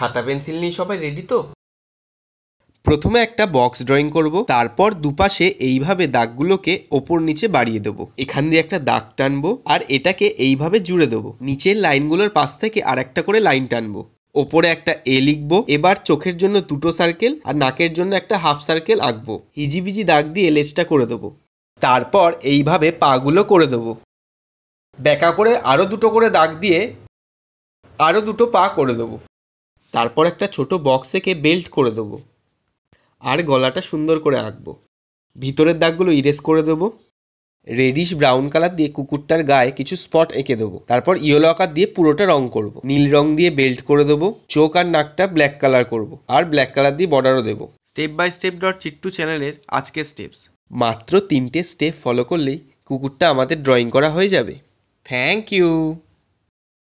খাতা পেন্সিল নিয়ে সবাই রেডি তো প্রথমে একটা বক্স ড্রয়িং করব তারপর দুপাশে এইভাবে দাগগুলোকে ওপর নিচে বাড়িয়ে দেবো এখান দিয়ে একটা দাগ টানবো আর এটাকে এইভাবে জুড়ে দেবো নিচের লাইনগুলোর পাশ থেকে আর একটা করে লাইন টানবো ওপরে একটা এ লিখবো এবার চোখের জন্য দুটো সার্কেল আর নাকের জন্য একটা হাফ সার্কেল আঁকবো হিজিবিজি দাগ দিয়ে লেজটা করে দেবো তারপর এইভাবে পাগুলো করে দেবো ব্যাকা করে আরও দুটো করে দাগ দিয়ে আরও দুটো পা করে দেবো তারপর একটা ছোট বক্সেকে বেল্ট করে দেবো আর গলাটা সুন্দর করে আঁকবো ভিতরের দাগগুলো ইরেজ করে দেবো রেডিশ ব্রাউন কালার দিয়ে কুকুরটার গায়ে কিছু স্পট এঁকে দেবো তারপর ইয়েলো আকার দিয়ে পুরোটা রং করব। নীল রং দিয়ে বেল্ট করে দেবো চোখ আর নাকটা ব্ল্যাক কালার করব। আর ব্ল্যাক কালার দিয়ে বর্ডারও দেবো স্টেপ বাই স্টেপ ডট চিট্টু চ্যানেলের আজকের স্টেপস মাত্র তিনটে স্টেপ ফলো করলেই কুকুরটা আমাদের ড্রয়িং করা হয়ে যাবে থ্যাংক ইউ